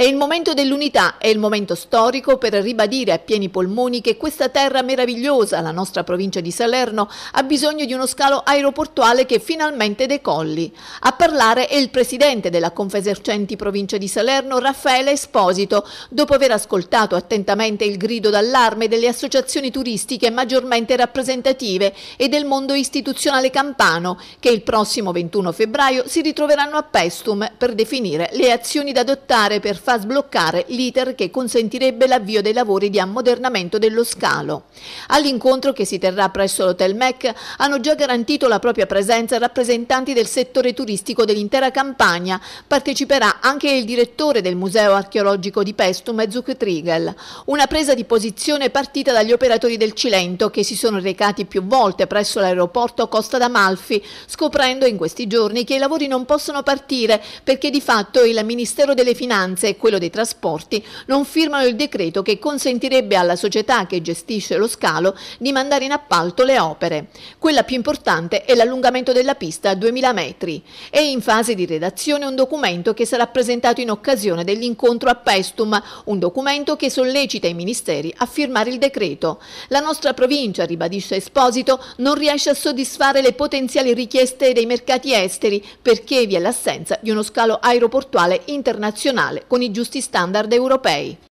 È il momento dell'unità, è il momento storico per ribadire a pieni polmoni che questa terra meravigliosa, la nostra provincia di Salerno, ha bisogno di uno scalo aeroportuale che finalmente decolli. A parlare è il presidente della Confesercenti provincia di Salerno, Raffaele Esposito, dopo aver ascoltato attentamente il grido d'allarme delle associazioni turistiche maggiormente rappresentative e del mondo istituzionale campano, che il prossimo 21 febbraio si ritroveranno a Pestum per definire le azioni da adottare per far fa sbloccare l'iter che consentirebbe l'avvio dei lavori di ammodernamento dello scalo. All'incontro che si terrà presso l'Hotel MEC hanno già garantito la propria presenza rappresentanti del settore turistico dell'intera campagna. Parteciperà anche il direttore del Museo archeologico di Pestum, Zuc Trigel. Una presa di posizione partita dagli operatori del Cilento che si sono recati più volte presso l'aeroporto Costa d'Amalfi, scoprendo in questi giorni che i lavori non possono partire perché di fatto il Ministero delle Finanze quello dei trasporti non firmano il decreto che consentirebbe alla società che gestisce lo scalo di mandare in appalto le opere. Quella più importante è l'allungamento della pista a 2000 metri. È in fase di redazione un documento che sarà presentato in occasione dell'incontro a Pestum, un documento che sollecita i ministeri a firmare il decreto. La nostra provincia, ribadisce Esposito, non riesce a soddisfare le potenziali richieste dei mercati esteri perché vi è l'assenza di uno scalo aeroportuale internazionale con i giusti standard europei.